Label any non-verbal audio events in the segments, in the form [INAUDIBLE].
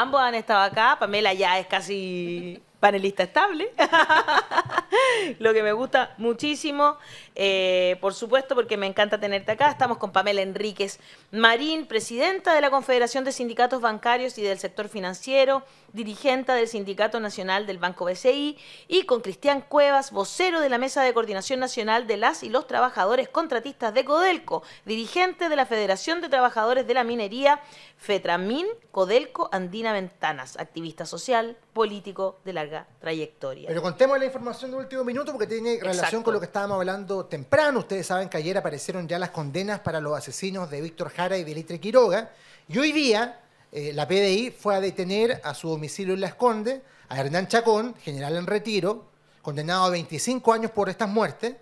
ambos han estado acá. Pamela ya es casi panelista estable. [LAUGHS] [LAUGHS] lo que me gusta muchísimo, eh, por supuesto, porque me encanta tenerte acá. Estamos con Pamela Enríquez Marín, presidenta de la Confederación de Sindicatos Bancarios y del Sector Financiero, dirigente del Sindicato Nacional del Banco BCI, y con Cristian Cuevas, vocero de la Mesa de Coordinación Nacional de las y los Trabajadores Contratistas de Codelco, dirigente de la Federación de Trabajadores de la Minería, FETRAMIN, Codelco, Andina Ventanas, activista social, político de larga trayectoria. Pero contemos la información de último minuto porque tiene relación con lo que estábamos hablando temprano. Ustedes saben que ayer aparecieron ya las condenas para los asesinos de Víctor Jara y Belitre Quiroga. Y hoy día eh, la PDI fue a detener a su domicilio en La Esconde a Hernán Chacón, general en retiro, condenado a 25 años por estas muertes.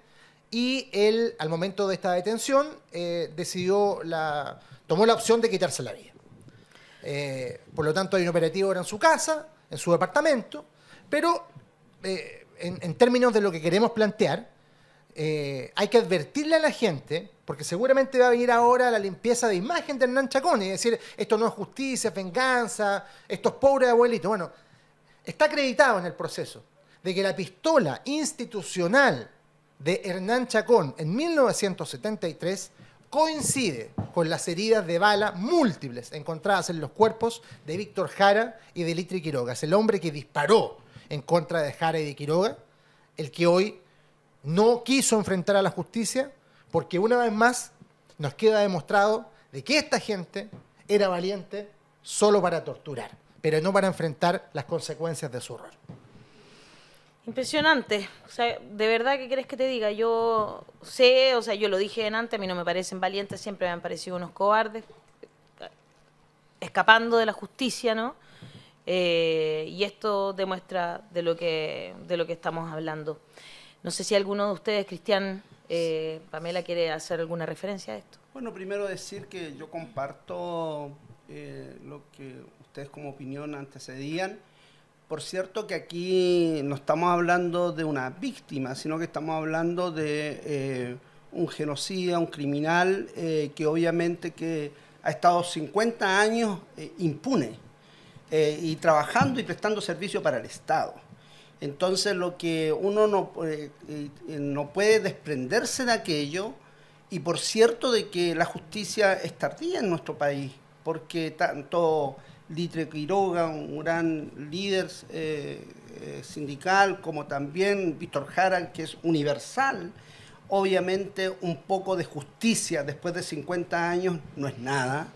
Y él, al momento de esta detención, eh, decidió la, tomó la opción de quitarse la vida. Eh, por lo tanto, hay un operativo ahora en su casa, en su departamento, pero eh, en, términos de lo que queremos plantear, eh, hay que advertirle a la gente, porque seguramente va a venir ahora la limpieza de imagen de Hernán Chacón y decir, esto no es justicia, es venganza, esto es pobre abuelito. Bueno, está acreditado en el proceso de que la pistola institucional de Hernán Chacón en 1973 coincide con las heridas de bala múltiples encontradas en los cuerpos de Víctor Jara y de Litri Quirogas, el hombre que disparó en contra de Jara y de Quiroga, el que hoy no quiso enfrentar a la justicia, porque una vez más nos queda demostrado de que esta gente era valiente solo para torturar, pero no para enfrentar las consecuencias de su error. Impresionante. O sea, de verdad, ¿qué crees que te diga? Yo sé, o sea, yo lo dije en antes, a mí no me parecen valientes, siempre me han parecido unos cobardes, escapando de la justicia, ¿no? Eh, y esto demuestra de lo, que, de lo que estamos hablando. No sé si alguno de ustedes, Cristian, eh, Pamela, quiere hacer alguna referencia a esto. Bueno, primero decir que yo comparto eh, lo que ustedes como opinión antecedían. Por cierto que aquí no estamos hablando de una víctima, sino que estamos hablando de un genocida, un criminal que obviamente que ha estado 50 años impune. Eh, y trabajando y prestando servicio para el Estado. Entonces lo que uno eh, eh, no, puede desprenderse de aquello y por cierto de que la justicia es tardía en nuestro país, porque tanto Litre Quiroga, un gran líder sindical, como también Víctor Jara, que es universal, obviamente un poco de justicia después de 50 años no es nada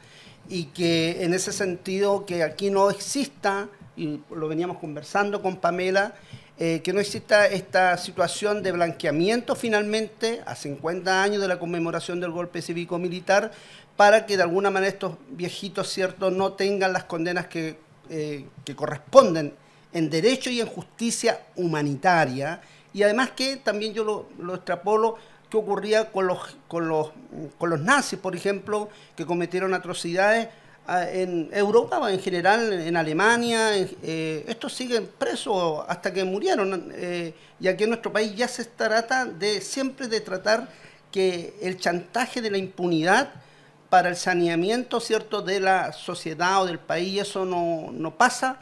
y que en ese sentido que aquí no exista, y lo veníamos conversando con Pamela, eh, que no exista esta situación de blanqueamiento finalmente a 50 años de la conmemoración del golpe cívico-militar para que de alguna manera estos viejitos, ¿cierto?, no tengan las condenas que, eh, que corresponden en derecho y en justicia humanitaria. Y además que también yo lo, lo extrapolo ¿Qué ocurría con los, con los, con los nazis, por ejemplo, que cometieron atrocidades ah, en Europa, o en general, en Alemania, eh, estos siguen presos hasta que murieron. Eh, y aquí en nuestro país ya se trata de siempre de tratar que el chantaje de la impunidad para el saneamiento cierto de la sociedad o del país, eso no, pasa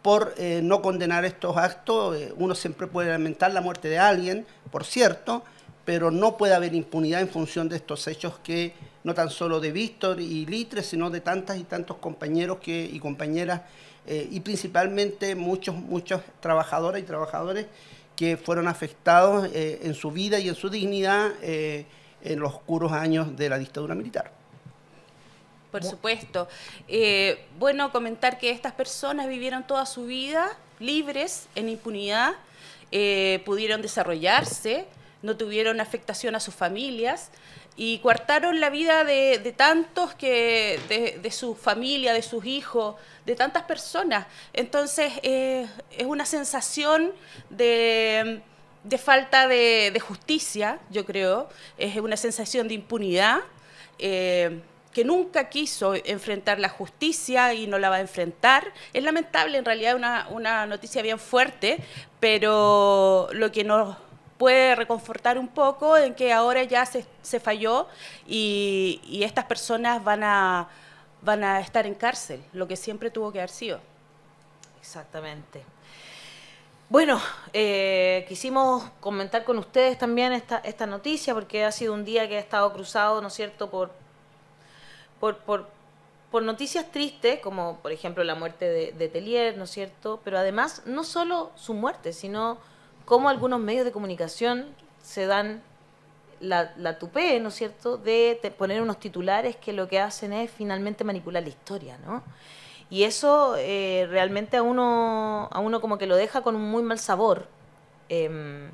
por eh, no condenar estos actos. uno siempre puede lamentar la muerte de alguien, por cierto, pero no puede haber impunidad en función de estos hechos que no tan solo de Víctor y Litre, sino de tantas y tantos compañeros y compañeras, eh, y principalmente muchos, muchos trabajadoras y trabajadores que fueron afectados eh, en su vida y en su dignidad eh, en los oscuros años de la dictadura militar. Por supuesto. bueno, comentar que estas personas vivieron toda su vida libres, en impunidad, pudieron desarrollarse, no tuvieron afectación a sus familias y coartaron la vida de, tantos que, de, su familia, de sus hijos, de tantas personas. Entonces eh, es una sensación de, falta de, justicia, yo creo, es una sensación de impunidad. Eh, que nunca quiso enfrentar la justicia y no la va a enfrentar. Es lamentable, en realidad, una, una noticia bien fuerte, pero lo que nos puede reconfortar un poco en que ahora ya se, se falló y, estas personas van a, van a estar en cárcel, lo que siempre tuvo que haber sido. Exactamente. Bueno, eh, quisimos comentar con ustedes también esta, esta noticia porque ha sido un día que ha estado cruzado, ¿no es cierto?, por, por, noticias tristes, como por ejemplo la muerte de, de Telier, ¿no es cierto? Pero además, no solo su muerte, sino cómo algunos medios de comunicación se dan la, tupé, ¿no es cierto?, de, poner unos titulares que lo que hacen es finalmente manipular la historia, ¿no? Y eso eh, realmente a uno, a uno como que lo deja con un muy mal sabor. Em,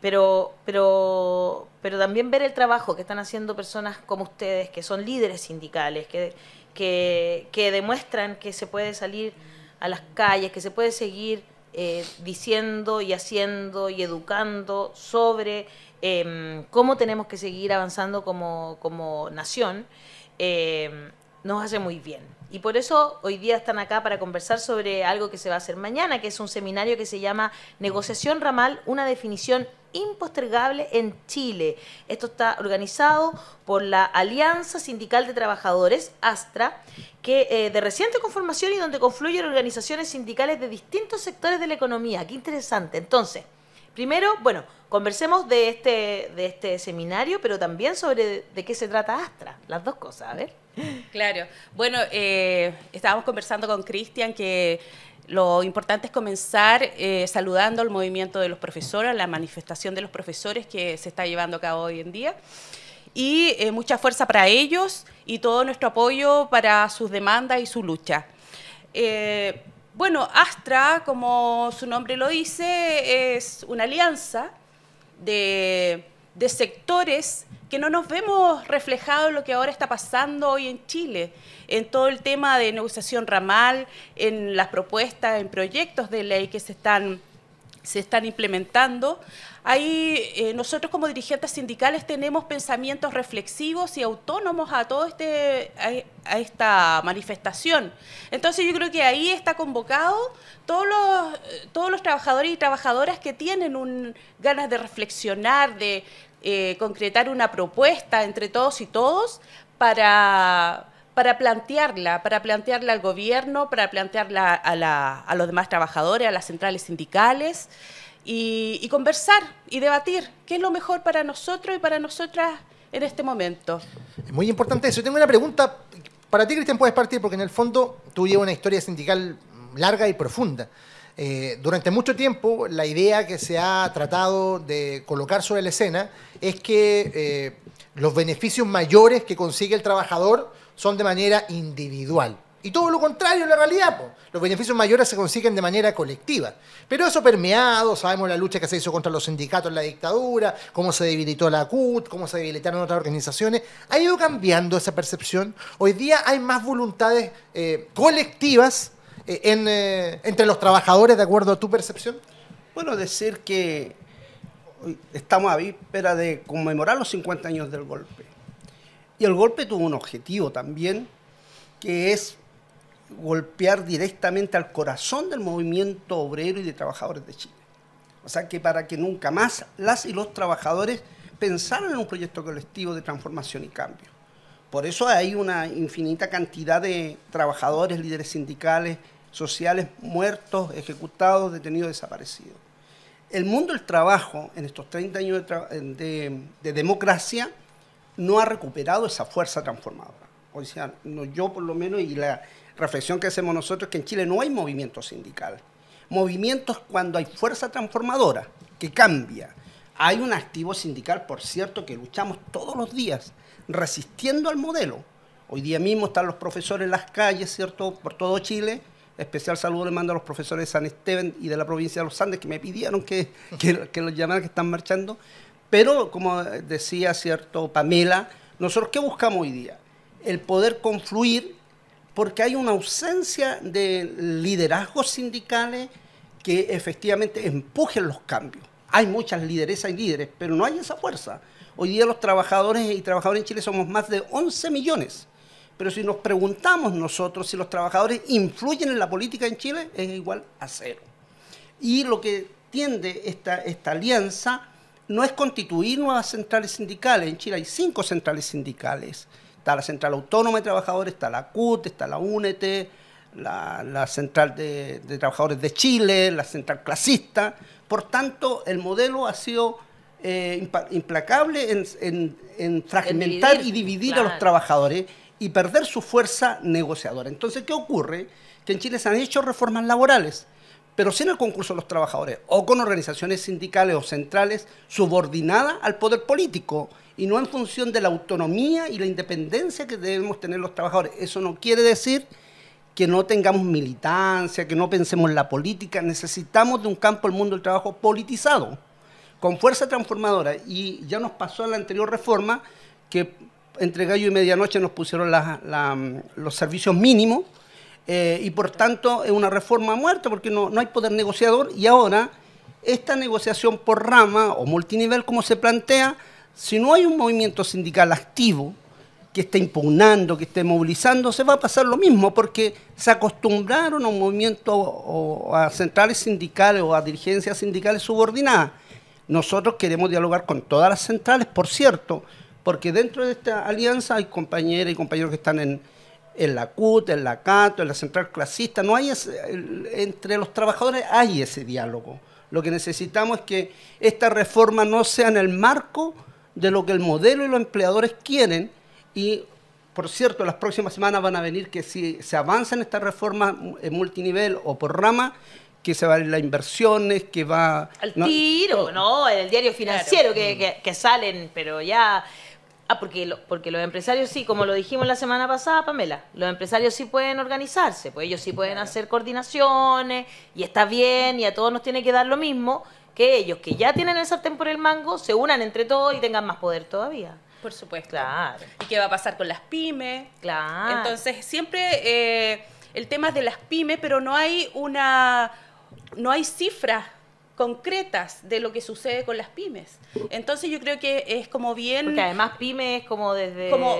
pero, pero, pero también ver el trabajo que están haciendo personas como ustedes, que son líderes sindicales, que, que, que demuestran que se puede salir a las calles, que se puede seguir eh, diciendo y haciendo y educando sobre em, cómo tenemos que seguir avanzando como, como nación, em, nos hace muy bien. Y por eso hoy día están acá para conversar sobre algo que se va a hacer mañana, que es un seminario que se llama Negociación Ramal, una definición impostergable en Chile. Esto está organizado por la Alianza Sindical de Trabajadores, ASTRA, que eh, de reciente conformación y donde confluyen organizaciones sindicales de distintos sectores de la economía. Qué interesante. Entonces, primero, bueno, conversemos de este, de este seminario, pero también sobre de qué se trata Astra, las dos cosas, a ver. Claro, bueno, eh, estábamos conversando con Cristian que lo importante es comenzar eh, saludando al movimiento de los profesores, a la manifestación de los profesores que se está llevando a cabo hoy en día. Y eh, mucha fuerza para ellos y todo nuestro apoyo para sus demandas y su lucha. Eh, bueno, Astra, como su nombre lo dice, es una alianza de sectores que no nos vemos reflejados en lo que ahora está pasando hoy en Chile, en todo el tema de negociación ramal, en las propuestas, en proyectos de ley que se están, se están implementando. Ahí eh, nosotros como dirigentes sindicales tenemos pensamientos reflexivos y autónomos a todo este a esta manifestación. Entonces yo creo que ahí está convocado todos los, eh, todos los trabajadores y trabajadoras que tienen un, ganas de reflexionar, de, eh, concretar una propuesta entre todos y todos para, para plantearla, para plantearla al gobierno, para plantearla a, los demás trabajadores, a las centrales sindicales y, conversar y debatir qué es lo mejor para nosotros y para nosotras en este momento. Es muy importante eso. tengo una pregunta para ti, Cristian, puedes partir porque en el fondo tú llevas una historia sindical larga y profunda. Eh, durante mucho tiempo, la idea que se ha tratado de colocar sobre la escena es que eh, los beneficios mayores que consigue el trabajador son de manera individual. Y todo lo contrario en la realidad, los beneficios mayores se consiguen de manera colectiva. Pero eso permeado, sabemos la lucha que se hizo contra los sindicatos en la dictadura, cómo se debilitó la CUT, cómo se debilitaron otras organizaciones, ha ido cambiando esa percepción. Hoy día hay más voluntades eh, colectivas eh, eh, entre los trabajadores, de acuerdo a tu percepción? Bueno, decir que estamos a víspera de conmemorar los 50 años del golpe. Y el golpe tuvo un objetivo también, que es golpear directamente al corazón del movimiento obrero y de trabajadores de Chile. O sea que para que nunca más las y los trabajadores pensaran en un proyecto colectivo de transformación y cambio. Por eso hay una infinita cantidad de trabajadores, líderes sindicales, sociales muertos, ejecutados, detenidos, desaparecidos. El mundo del trabajo, en estos 30 años de, democracia, no ha recuperado esa fuerza transformadora. O sea, yo por lo menos, y la reflexión que hacemos nosotros es que en Chile no hay movimiento sindical. Movimientos cuando hay fuerza transformadora, que cambia. Hay un activo sindical, por cierto, que luchamos todos los días, resistiendo al modelo. Hoy día mismo están los profesores en las calles, ¿cierto?, por todo Chile, especial saludo le mando a los profesores de San Esteban y de la provincia de los Andes que me pidieron que, los llamara, que están marchando. Pero, como decía cierto Pamela, nosotros qué buscamos hoy día? El poder confluir porque hay una ausencia de liderazgos sindicales que efectivamente empujen los cambios. Hay muchas lideresas y líderes, pero no hay esa fuerza. Hoy día los trabajadores y trabajadoras en Chile somos más de 11 millones pero si nos preguntamos nosotros si los trabajadores influyen en la política en Chile, es igual a cero. Y lo que tiende esta, alianza no es constituir nuevas centrales sindicales. En Chile hay cinco centrales sindicales. Está la Central Autónoma de Trabajadores, está la CUT, está la UNET, la, Central de, Trabajadores de Chile, la Central Clasista. Por tanto, el modelo ha sido eh, implacable en, fragmentar y dividir a los trabajadores y perder su fuerza negociadora. Entonces, ¿qué ocurre? Que en Chile se han hecho reformas laborales, pero sin el concurso de los trabajadores o con organizaciones sindicales o centrales subordinadas al poder político y no en función de la autonomía y la independencia que debemos tener los trabajadores. Eso no quiere decir que no tengamos militancia, que no pensemos en la política. Necesitamos de un campo del mundo del trabajo politizado, con fuerza transformadora. Y ya nos pasó en la anterior reforma que entre gallo y medianoche nos pusieron los servicios mínimos eh, y por tanto es una reforma muerta porque no, no hay poder negociador y ahora esta negociación por rama o multinivel como se plantea, si no hay un movimiento sindical activo que esté impugnando, que esté movilizando, se va a pasar lo mismo porque se acostumbraron a un movimiento o a centrales sindicales o a dirigencias sindicales subordinadas. Nosotros queremos dialogar con todas las centrales, por cierto, porque dentro de esta alianza hay compañeras y compañeros que están en, la CUT, en la CATO, en la Central Clasista, no hay entre los trabajadores hay ese diálogo. Lo que necesitamos es que esta reforma no sea en el marco de lo que el modelo y los empleadores quieren y por cierto, las próximas semanas van a venir que si se avanza en esta reforma en multinivel o por rama, que se va a las inversiones, que va... Al tiro, ¿no? El diario financiero mm. que salen, pero ya Ah, porque, porque los empresarios sí, como lo dijimos la semana pasada, Pamela, los empresarios sí pueden organizarse, pues ellos sí pueden hacer coordinaciones y está bien y a todos nos tiene que dar lo mismo que ellos que ya tienen el sartén por el mango se unan entre todos y tengan más poder todavía. Por supuesto. Claro. ¿Y qué va a pasar con las pymes? Claro. Entonces, siempre eh, el tema es de las pymes, pero no hay una no hay cifras concretas de lo que sucede con las pymes. Entonces yo creo que es como bien... Porque además pymes es como desde... Como,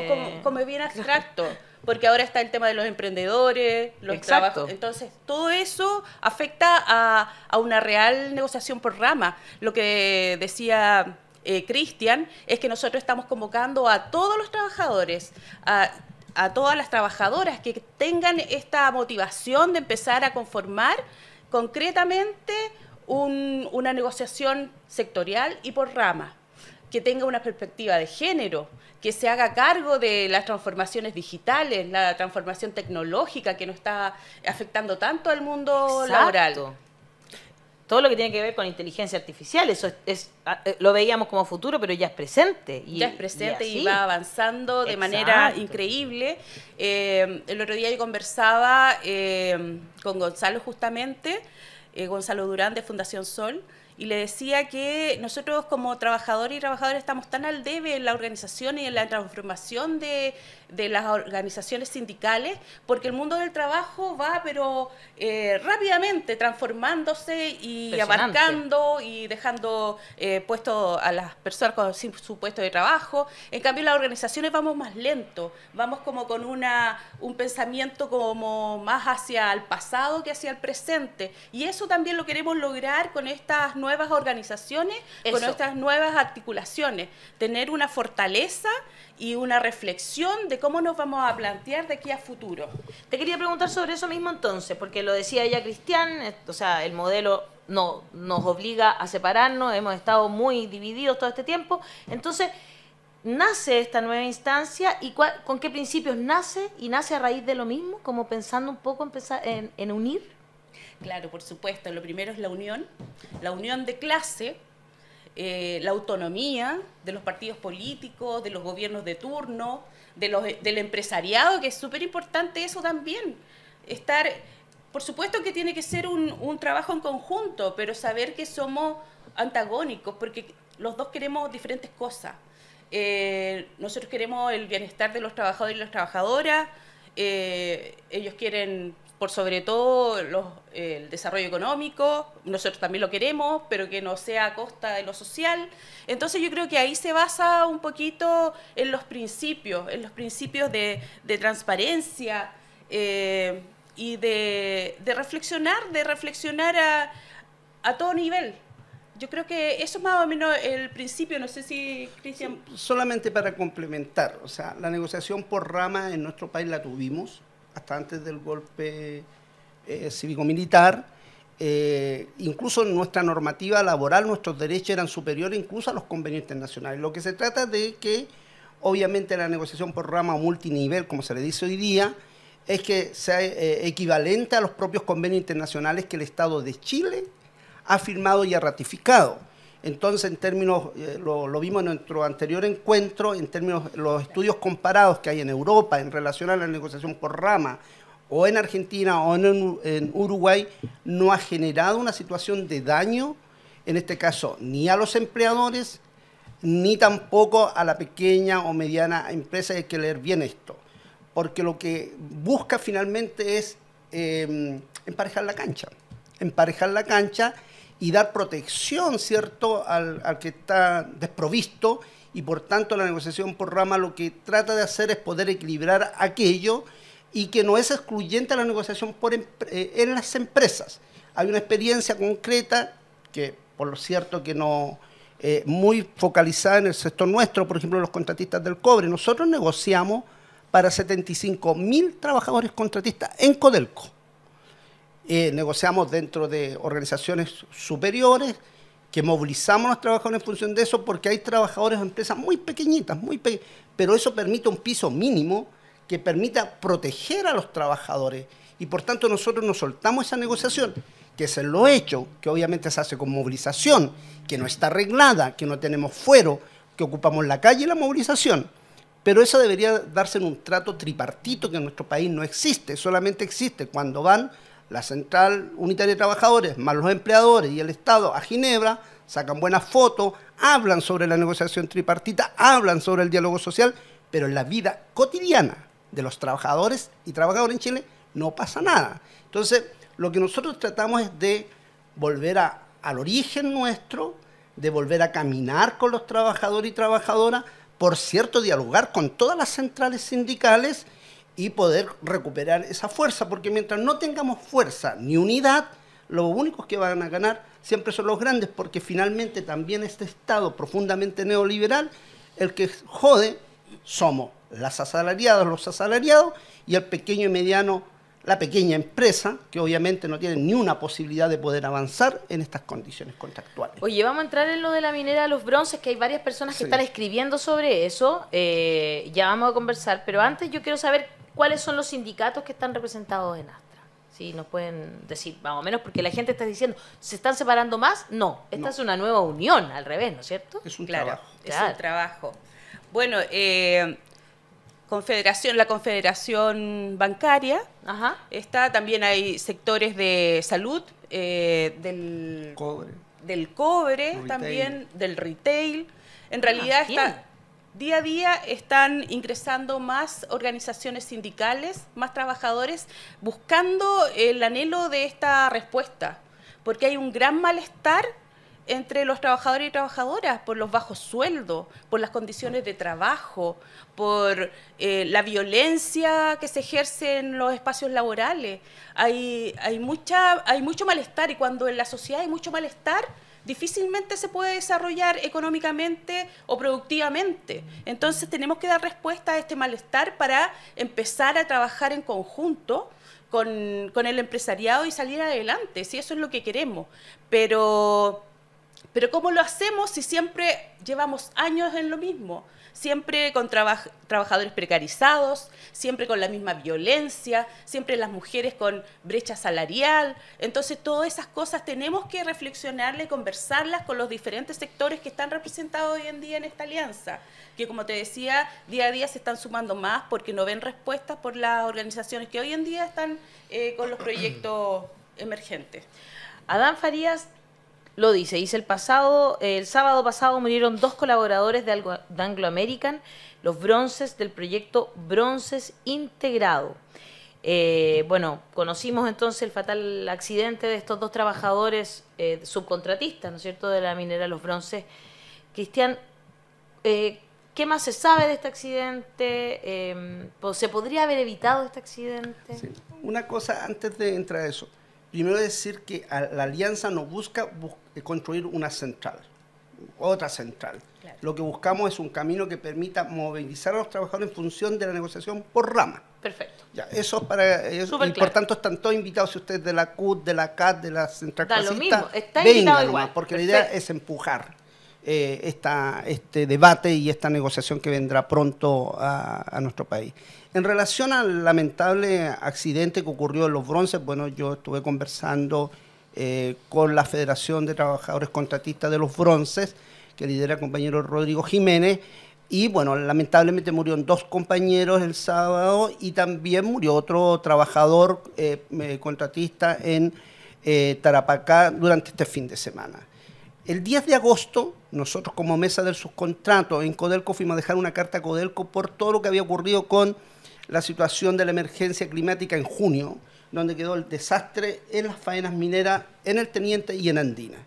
bien abstracto, porque ahora está el tema de los emprendedores, los Exacto. Entonces todo eso afecta a, una real negociación por rama. Lo que decía eh, Cristian es que nosotros estamos convocando a todos los trabajadores, a a todas las trabajadoras que tengan esta motivación de empezar a conformar concretamente una negociación sectorial y por rama, que tenga una perspectiva de género, que se haga cargo de las transformaciones digitales, la transformación tecnológica que no está afectando tanto al mundo Exacto. laboral. Todo lo que tiene que ver con inteligencia artificial, eso es, ah, eh, lo veíamos como futuro, pero ya es presente. Y, ya es presente y, va avanzando de manera increíble. Eh, el otro día yo conversaba eh, con Gonzalo justamente. Eh, Gonzalo Durán de Fundación Sol, y le decía que nosotros como trabajadores y trabajadoras estamos tan al debe en la organización y en la transformación de de las organizaciones sindicales, porque el mundo del trabajo va, pero eh, rápidamente transformándose y abarcando y dejando eh, puesto a las personas con, sin su puesto de trabajo. En cambio, las organizaciones vamos más lento, vamos como con una, un pensamiento como más hacia el pasado que hacia el presente. Y eso también lo queremos lograr con estas nuevas organizaciones, con estas nuevas articulaciones, tener una fortaleza y una reflexión de cómo nos vamos a plantear de aquí a futuro. Te quería preguntar sobre eso mismo entonces, porque lo decía ella, Cristian, eh, o sea, el modelo no, nos obliga a separarnos, hemos estado muy divididos todo este tiempo, entonces nace esta nueva instancia y con qué principios nace y nace a raíz de lo mismo, como pensando un poco en unir. Claro, por supuesto, lo primero es la unión, la unión de clase, eh, la autonomía de los partidos políticos, de los gobiernos de turno, de los, del empresariado, que es súper importante eso también. Estar, por supuesto que tiene que ser un, trabajo en conjunto, pero saber que somos antagónicos, porque los dos queremos diferentes cosas. Eh, nosotros queremos el bienestar de los trabajadores y las trabajadoras, eh, ellos quieren por sobre todo el desarrollo económico, nosotros también lo queremos, pero que no sea a costa de lo social. Entonces yo creo que ahí se basa un poquito en los principios, en los principios de, transparencia eh, y de, reflexionar, de reflexionar a, todo nivel. Yo creo que eso es más o menos el principio, no sé si Cristian... Solamente para complementar, o sea, la negociación por rama en nuestro país la tuvimos, hasta antes del golpe eh, cívico-militar. Eh, incluso en nuestra normativa laboral nuestros derechos eran superiores incluso a los convenios internacionales. Lo que se trata de que, obviamente, la negociación por rama multinivel, como se le dice hoy día, es que sea eh, equivalente a los propios convenios internacionales que el Estado de Chile ha firmado y ha ratificado. Entonces, en términos, eh, lo, vimos en nuestro anterior encuentro, en términos de los estudios comparados que hay en Europa en relación a la negociación por rama, o en Argentina o en, Uruguay, no ha generado una situación de daño, en este caso, ni a los empleadores, ni tampoco a la pequeña o mediana empresa. Hay que leer bien esto, porque lo que busca finalmente es em, emparejar la cancha. Emparejar la cancha y dar protección, ¿cierto?, al, que está desprovisto y por tanto la negociación por rama lo que trata de hacer es poder equilibrar aquello y que no es excluyente a la negociación por eh, en, las empresas. Hay una experiencia concreta que, por lo cierto, que no es eh, muy focalizada en el sector nuestro, por ejemplo, los contratistas del cobre. Nosotros negociamos para 75 mil trabajadores contratistas en Codelco. Eh, negociamos dentro de organizaciones superiores, que movilizamos a los trabajadores en función de eso, porque hay trabajadores en empresas muy pequeñitas, muy pero eso permite un piso mínimo que permita proteger a los trabajadores. Y por tanto nosotros nos soltamos esa negociación, que es lo hecho, que obviamente se hace con movilización, que no está arreglada, que no tenemos fuero, que ocupamos la calle y la movilización. Pero eso debería darse en un trato tripartito que en nuestro país no existe, solamente existe cuando van la Central Unitaria de Trabajadores, más los empleadores y el Estado a Ginebra, sacan buenas fotos, hablan sobre la negociación tripartita, hablan sobre el diálogo social, pero en la vida cotidiana de los trabajadores y trabajadoras en Chile no pasa nada. Entonces, lo que nosotros tratamos es de volver a, al origen nuestro, de volver a caminar con los trabajadores y trabajadoras, por cierto, dialogar con todas las centrales sindicales y poder recuperar esa fuerza, porque mientras no tengamos fuerza ni unidad, los únicos que van a ganar siempre son los grandes, porque finalmente también este Estado profundamente neoliberal, el que jode, somos las asalariadas, los asalariados y el pequeño y mediano, la pequeña empresa, que obviamente no tiene ni una posibilidad de poder avanzar en estas condiciones contractuales. Oye, vamos a entrar en lo de la minera de los bronces, que hay varias personas que están escribiendo sobre eso, eh, ya vamos a conversar, pero antes yo quiero saber cuáles son los sindicatos que están representados en Astra. Si nos pueden decir más o menos, porque la gente está diciendo, ¿se están separando más? No, esta es una nueva unión, al revés, ¿no es cierto? Es un claro, trabajo. Es un trabajo. Bueno, eh, Confederación, la Confederación Bancaria. Está, también hay sectores de salud, eh, del cobre, del cobre también, del retail. En realidad ah, está, Día a día están ingresando más organizaciones sindicales, más trabajadores, buscando el anhelo de esta respuesta, porque hay un gran malestar entre los trabajadores y trabajadoras por los bajos sueldos, por las condiciones de trabajo, por eh, la violencia que se ejerce en los espacios laborales. hay, mucha, hay mucho malestar y cuando en la sociedad hay mucho malestar, difícilmente se puede desarrollar económicamente o productivamente. Entonces tenemos que dar respuesta a este malestar para empezar a trabajar en conjunto. Con, el empresariado y salir adelante, si eso es lo que queremos. Pero pero ¿cómo lo hacemos si siempre llevamos años en lo mismo? siempre con trabajadores precarizados, siempre con la misma violencia, siempre las mujeres con brecha salarial. Entonces, todas esas cosas tenemos que reflexionarlas y conversarlas con los diferentes sectores que están representados hoy en día en esta alianza, que como te decía, día a día se están sumando más porque no ven respuestas por las organizaciones que hoy en día están eh, con los proyectos emergentes. Adán Farías lo dice. Dice el pasado, el sábado pasado murieron dos colaboradores de Anglo American, los bronces del proyecto Bronces Integrado. Eh, bueno, conocimos entonces el fatal accidente de estos dos trabajadores eh, subcontratistas, ¿no es cierto?, de la minera Los Bronces. Cristian, eh, ¿Qué más se sabe de este accidente? ¿Se podría haber evitado este accidente? Una cosa antes de entrar a eso. Primero decir que la alianza no busca eh, construir una central, otra central. Lo que buscamos es un camino que permita movilizar a los trabajadores en función de la negociación por rama. Perfecto. eso para eh, y por tanto están todos invitados si ustedes de la CUT, de la CAT, de la Central da lo mismo, está igual. porque la idea es empujar. Eh, este debate y esta negociación que vendrá pronto a, nuestro país. En relación al lamentable accidente que ocurrió en los bronces, bueno, yo estuve conversando eh, con la Federación de Trabajadores Contratistas de los Bronces, que lidera el compañero Rodrigo Jiménez, y bueno, lamentablemente murieron dos compañeros el sábado y también murió otro trabajador eh, contratista en Tarapacá durante este fin de semana. El 10 de agosto, nosotros como mesa del subcontrato en Codelco fuimos a dejar una carta a Codelco por todo lo que había ocurrido con la situación de la emergencia climática en junio, donde quedó el desastre en las faenas mineras, en el Teniente y en Andina.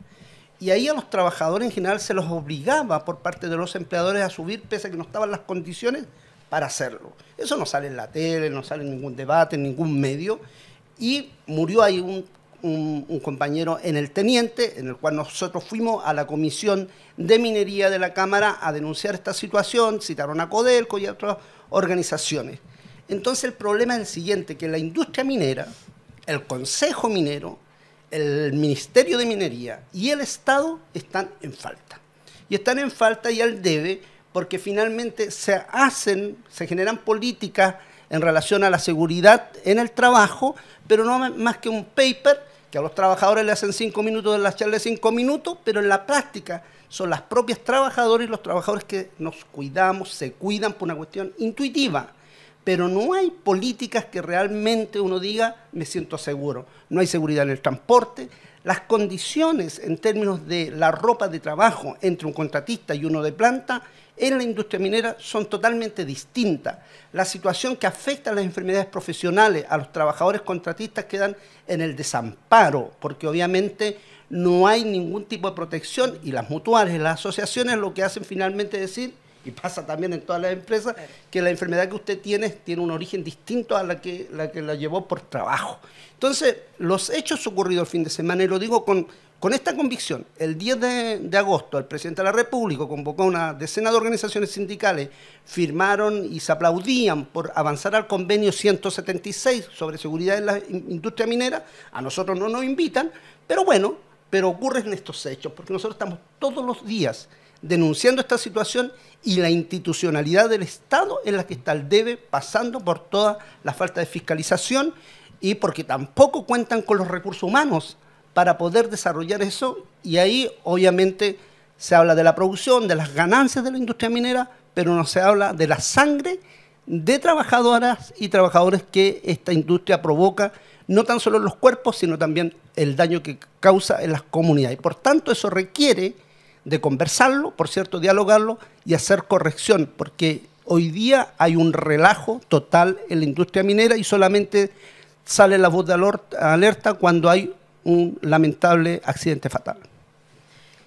Y ahí a los trabajadores en general se los obligaba por parte de los empleadores a subir, pese a que no estaban las condiciones para hacerlo. Eso no sale en la tele, no sale en ningún debate, en ningún medio. Y murió ahí un un, compañero en el Teniente, en el cual nosotros fuimos a la Comisión de Minería de la Cámara a denunciar esta situación, citaron a Codelco y a otras organizaciones. Entonces el problema es el siguiente, que la industria minera, el Consejo Minero, el Ministerio de Minería y el Estado están en falta. Y están en falta y al debe porque finalmente se hacen, se generan políticas en relación a la seguridad en el trabajo, pero no más que un paper que a los trabajadores le hacen cinco minutos de la charla de cinco minutos, pero en la práctica son las propias trabajadoras y los trabajadores que nos cuidamos, se cuidan por una cuestión intuitiva. Pero no hay políticas que realmente uno diga, me siento seguro. No hay seguridad en el transporte. Las condiciones en términos de la ropa de trabajo entre un contratista y uno de planta en la industria minera son totalmente distintas. La situación que afecta a las enfermedades profesionales, a los trabajadores contratistas quedan en el desamparo, porque obviamente no hay ningún tipo de protección y las mutuales, las asociaciones lo que hacen finalmente es decir, y pasa también en todas las empresas, que la enfermedad que usted tiene tiene un origen distinto a la que la, que la llevó por trabajo. Entonces, los hechos ocurridos el fin de semana, y lo digo con, con esta convicción, el 10 de, agosto el presidente de la República convocó a una decena de organizaciones sindicales, firmaron y se aplaudían por avanzar al convenio 176 sobre seguridad en la industria minera, a nosotros no nos invitan, pero bueno, pero ocurren estos hechos, porque nosotros estamos todos los días denunciando esta situación y la institucionalidad del Estado en la que está el debe, pasando por toda la falta de fiscalización y porque tampoco cuentan con los recursos humanos para poder desarrollar eso. Y ahí, obviamente, se habla de la producción, de las ganancias de la industria minera, pero no se habla de la sangre de trabajadoras y trabajadores que esta industria provoca, no tan solo los cuerpos, sino también el daño que causa en las comunidades. Por tanto, eso requiere de conversarlo, por cierto, dialogarlo y hacer corrección, porque hoy día hay un relajo total en la industria minera y solamente sale la voz de alerta cuando hay un lamentable accidente fatal.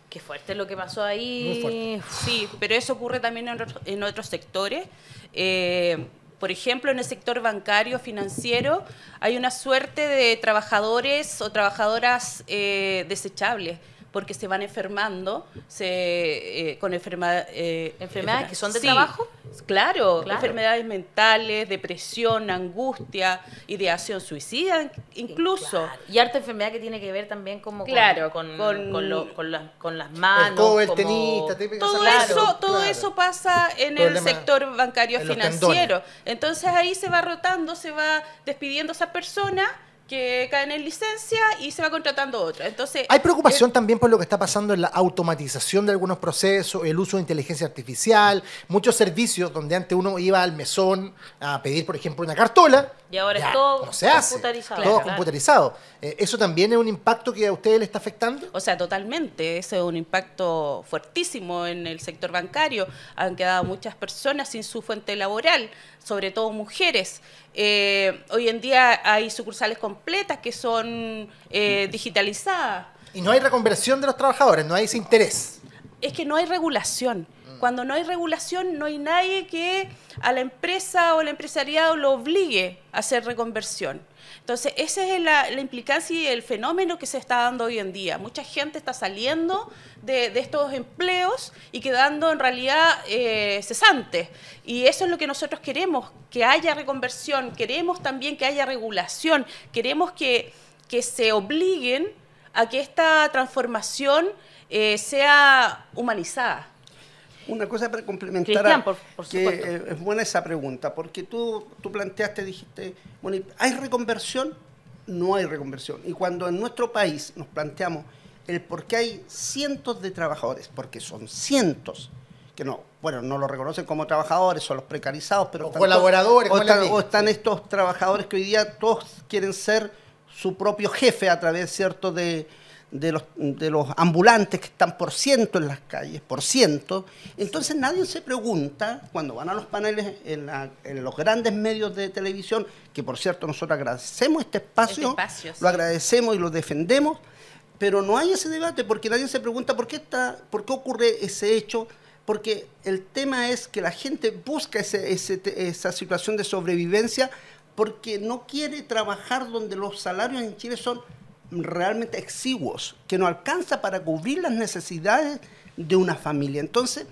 Qué fuerte lo que pasó ahí. Sí, pero eso ocurre también en, otros sectores. Eh, por ejemplo, en el sector bancario, financiero, hay una suerte de trabajadores o trabajadoras eh, desechables porque se van enfermando eh, con enferma, eh, enfermedades que son de trabajo. Claro, enfermedades mentales, depresión, angustia, ideación suicida incluso. Y harta enfermedad que tiene que ver también como claro, con, con, las manos. todo el tenista, todo, eso, todo eso pasa en el, el sector bancario financiero. Entonces ahí se va rotando, se va despidiendo esa persona que caen en licencia y se va contratando otra. Entonces, Hay preocupación eh, también por lo que está pasando en la automatización de algunos procesos, el uso de inteligencia artificial, muchos servicios donde antes uno iba al mesón a pedir, por ejemplo, una cartola. Y ahora es todo computarizado. Todo computarizado. Eh, ¿Eso también es un impacto que a ustedes le está afectando? O sea, totalmente. es un impacto fuertísimo en el sector bancario. Han quedado muchas personas sin su fuente laboral sobre todo mujeres. Eh, hoy en día hay sucursales completas que son eh, digitalizadas. Y no hay reconversión de los trabajadores, no hay ese interés. Es que no hay regulación cuando no hay regulación, no hay nadie que a la empresa o al empresariado lo obligue a hacer reconversión. Entonces, esa es la, implicancia y el fenómeno que se está dando hoy en día. Mucha gente está saliendo de, estos empleos y quedando en realidad eh, cesantes. Y eso es lo que nosotros queremos, que haya reconversión, queremos también que haya regulación, queremos que, se obliguen a que esta transformación eh, sea humanizada. Una cosa para complementar, que es buena esa pregunta, porque tú, tú planteaste, dijiste, bueno, ¿hay reconversión? No hay reconversión. Y cuando en nuestro país nos planteamos el por qué hay cientos de trabajadores, porque son cientos, que no, bueno, no lo reconocen como trabajadores, son los precarizados, pero... colaboradores. o, están estos trabajadores que hoy día todos quieren ser su propio jefe a través, ¿cierto?, de de los, de los ambulantes que están por ciento en las calles, por ciento. Entonces nadie se pregunta, cuando van a los paneles en, la, en los grandes medios de televisión, que por cierto nosotros agradecemos este espacio, este lo agradecemos y lo defendemos, pero no hay ese debate porque nadie se pregunta por qué, está, por qué ocurre ese hecho, porque el tema es que la gente busca esa situación de sobrevivencia porque no quiere trabajar donde los salarios en Chile son realmente exiguos, que no alcanza para cubrir las necesidades de una familia. Entonces,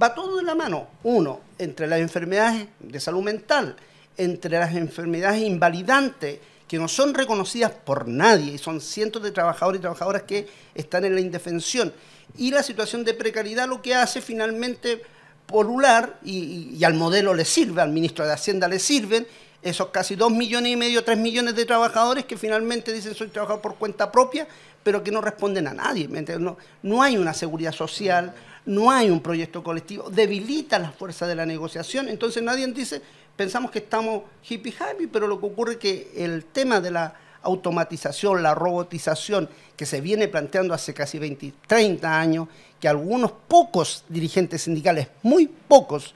va todo de la mano, uno, entre las enfermedades de salud mental, entre las enfermedades invalidantes, que no son reconocidas por nadie, y son cientos de trabajadores y trabajadoras que están en la indefensión. Y la situación de precariedad lo que hace finalmente polular, y, al modelo le sirve, al ministro de Hacienda le sirven, esos casi 2 millones y medio, 3 millones de trabajadores que finalmente dicen soy trabajador por cuenta propia, pero que no responden a nadie. No, hay una seguridad social, no hay un proyecto colectivo, debilita la fuerza de la negociación, entonces nadie dice, pensamos que estamos hippie happy, pero lo que ocurre es que el tema de la automatización, la robotización que se viene planteando hace casi 20, 30 años, que algunos pocos dirigentes sindicales, muy pocos,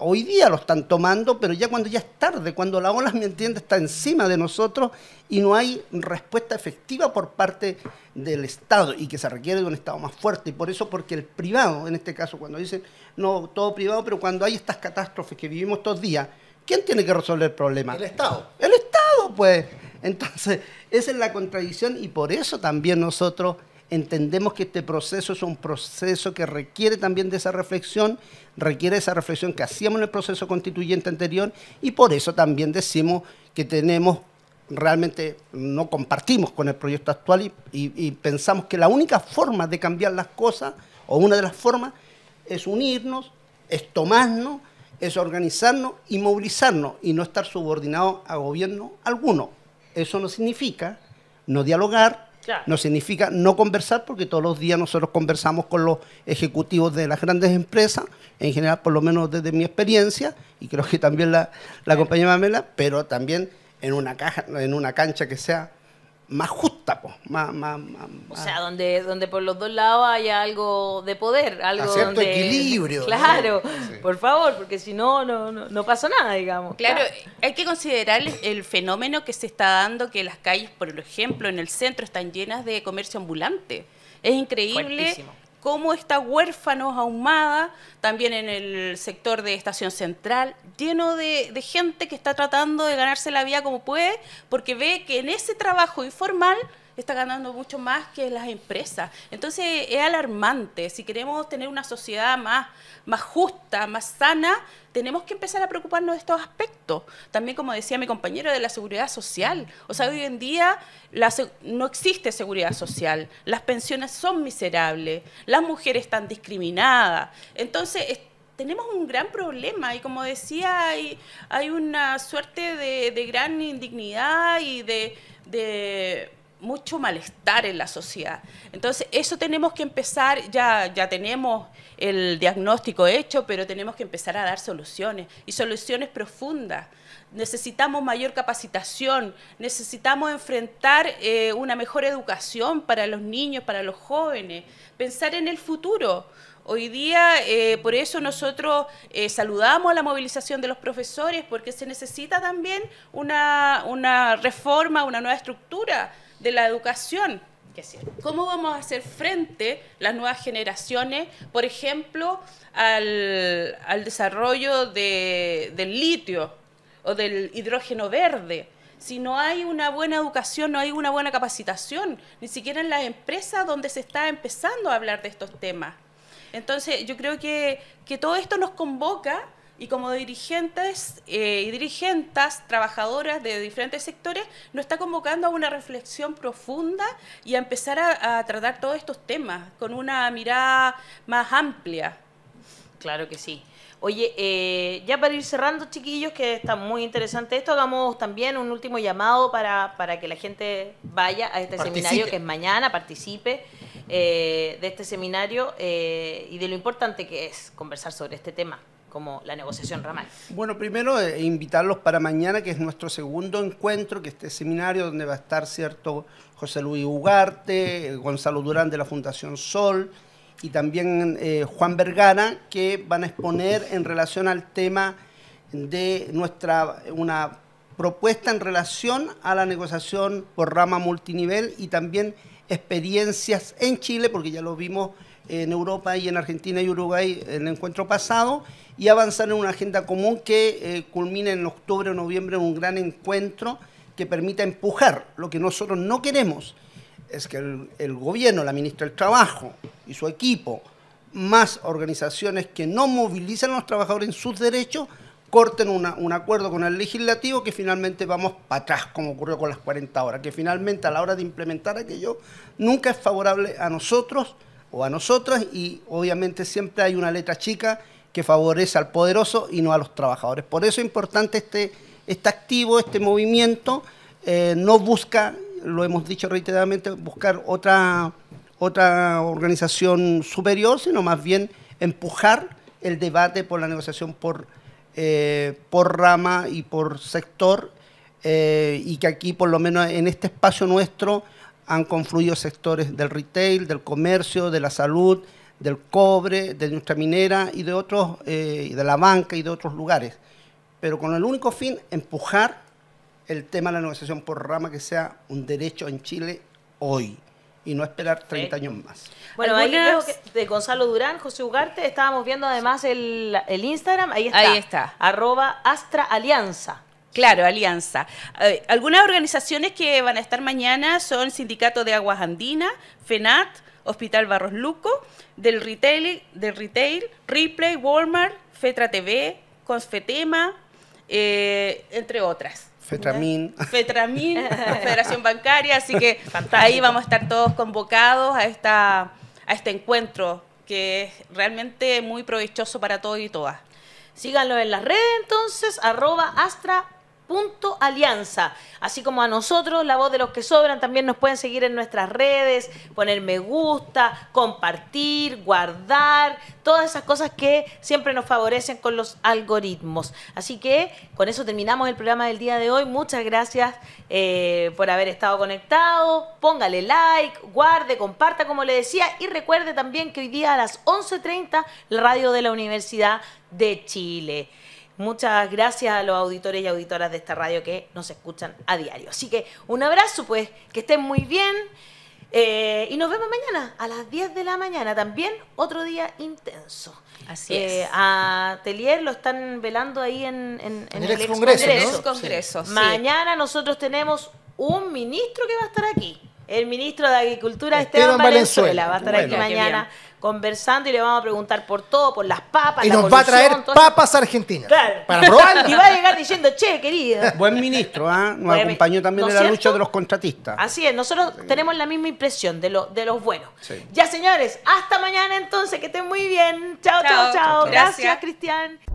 hoy día lo están tomando, pero ya cuando ya es tarde, cuando la ola, [LAUGHS] me entiende, está encima de nosotros y no hay respuesta efectiva por parte del Estado y que se requiere de un Estado más fuerte. Y por eso, porque el privado, en este caso, cuando dicen, no, todo privado, pero cuando hay estas catástrofes que vivimos todos días, ¿quién tiene que resolver el problema? El Estado. El Estado, pues. Entonces, [LAUGHS] esa es la contradicción y por eso también nosotros entendemos que este proceso es un proceso que requiere también de esa reflexión, requiere esa reflexión que hacíamos en el proceso constituyente anterior y por eso también decimos que tenemos realmente no compartimos con el proyecto actual y, pensamos que la única forma de cambiar las cosas o una de las formas es unirnos, es tomarnos, es organizarnos y movilizarnos y no estar subordinados a gobierno alguno. Eso no significa no dialogar, no significa no conversar, porque todos los días nosotros conversamos con los ejecutivos de las grandes empresas, en general, por lo menos desde mi experiencia, y creo que también la, la compañía Mamela, pero también en una, caja, en una cancha que sea más justa, pues, más, más, más, O sea, donde, donde por los dos lados haya algo de poder, algo de equilibrio. [LAUGHS] Claro, por favor, porque si no, no, no pasa nada, digamos. Claro, hay que considerar el fenómeno que se está dando, que las calles, por ejemplo, en el centro están llenas de comercio ambulante. Es increíble cómo está Huérfanos Ahumada, también en el sector de Estación Central, lleno de, de gente que está tratando de ganarse la vida como puede, porque ve que en ese trabajo informal está ganando mucho más que las empresas. Entonces es alarmante. Si queremos tener una sociedad más, más justa, más sana, tenemos que empezar a preocuparnos de estos aspectos. También, como decía mi compañero, de la seguridad social. O sea, hoy en día no existe seguridad social, las pensiones son miserables, las mujeres están discriminadas. Entonces, tenemos un gran problema y como decía, hay, hay una suerte de, gran indignidad y de mucho malestar en la sociedad. Entonces, eso tenemos que empezar, ya, ya tenemos el diagnóstico hecho, pero tenemos que empezar a dar soluciones y soluciones profundas. Necesitamos mayor capacitación, necesitamos enfrentar eh, una mejor educación para los niños, para los jóvenes, pensar en el futuro. Hoy día, eh, por eso nosotros eh, saludamos la movilización de los profesores, porque se necesita también una, una reforma, una nueva estructura de la educación. ¿Cómo vamos a hacer frente las nuevas generaciones, por ejemplo, al, desarrollo del litio o del hidrógeno verde? Si no hay una buena educación, no hay una buena capacitación, ni siquiera en las empresas donde se está empezando a hablar de estos temas. Entonces, yo creo que, que todo esto nos convoca y como dirigentes eh, y dirigentes trabajadoras de diferentes sectores, nos está convocando a una reflexión profunda y a empezar a, tratar todos estos temas con una mirada más amplia. Claro que sí. Oye, eh, ya para ir cerrando, chiquillos, que está muy interesante esto, hagamos también un último llamado para, que la gente vaya a este seminario que es mañana, participe eh, de este seminario y de lo importante que es conversar sobre este tema como la negociación ramal? Bueno, primero eh, invitarlos para mañana, que es nuestro segundo encuentro, que este seminario donde va a estar, ¿cierto? José Luis Ugarte, eh, Gonzalo Durán de la Fundación Sol y también eh, Juan Vergara, que van a exponer en relación al tema de nuestra, una propuesta en relación a la negociación por rama multinivel y también experiencias en Chile, porque ya lo vimos en Europa y en Argentina y Uruguay el encuentro pasado y avanzar en una agenda común que eh, culmine en octubre o noviembre en un gran encuentro que permita empujar lo que nosotros no queremos es que el, gobierno, la ministra del Trabajo y su equipo, más organizaciones que no movilizan a los trabajadores en sus derechos, corten un acuerdo con el legislativo que finalmente vamos para atrás, como ocurrió con las 40 horas, que finalmente a la hora de implementar aquello nunca es favorable a nosotros, o a nosotros y obviamente siempre hay una letra chica que favorece al poderoso y no a los trabajadores. Por eso es importante este, este activo, este movimiento, eh, no busca, lo hemos dicho reiteradamente, buscar otra, otra organización superior, sino más bien empujar el debate por la negociación por, eh, por rama y por sector, eh, y que aquí por lo menos en este espacio nuestro han confluido sectores del retail, del comercio, de la salud, del cobre, de nuestra minera y de otros, eh, de la banca y de otros lugares, pero con el único fin empujar el tema de la negociación por rama que sea un derecho en Chile hoy y no esperar 30 años más. Bueno, ahí creo que de Gonzalo Durán, José Ugarte, estábamos viendo además el, Instagram, ahí está, ahí está. arroba Astra Alianza. Claro, alianza. Eh, algunas organizaciones que van a estar mañana son Sindicato de Aguas Andinas, FENAT, Hospital Barros Luco, del retail, Ripley, Walmart, FETRA TV, Consfetema, eh, entre otras. Fetramin. Fetramin, [LAUGHS] Federación Bancaria, así que ahí vamos a estar todos convocados a, esta, a este encuentro que es realmente muy provechoso para todos y todas. Síganlo en las redes entonces, arroba astra.com. Punto Alianza. Así como a nosotros, la voz de los que sobran, también nos pueden seguir en nuestras redes, poner me gusta, compartir, guardar, todas esas cosas que siempre nos favorecen con los algoritmos. Así que con eso terminamos el programa del día de hoy. Muchas gracias eh, por haber estado conectado. Póngale like, guarde, comparta como le decía y recuerde también que hoy día a las 11.30 la radio de la Universidad de Chile. Muchas gracias a los auditores y auditoras de esta radio que nos escuchan a diario. Así que un abrazo, pues, que estén muy bien. Eh, y nos vemos mañana a las 10 de la mañana, también otro día intenso. Así es. Eh, a Telier lo están velando ahí en, el, Congreso. Mañana nosotros tenemos un ministro que va a estar aquí. El ministro de Agricultura, Esteban, Valenzuela. va a estar aquí mañana conversando y le vamos a preguntar por todo, por las papas. Y nos va a traer papas argentinas. Claro. Para [LAUGHS] Y va a llegar diciendo, che, querida. Buen ministro, ¿ah? nos acompañó también en la lucha de los contratistas. Así es, nosotros tenemos la misma impresión de, lo, de los buenos. Ya, señores, hasta mañana entonces, que estén muy bien. Chao, chao, chao. Gracias, Gracias Cristian.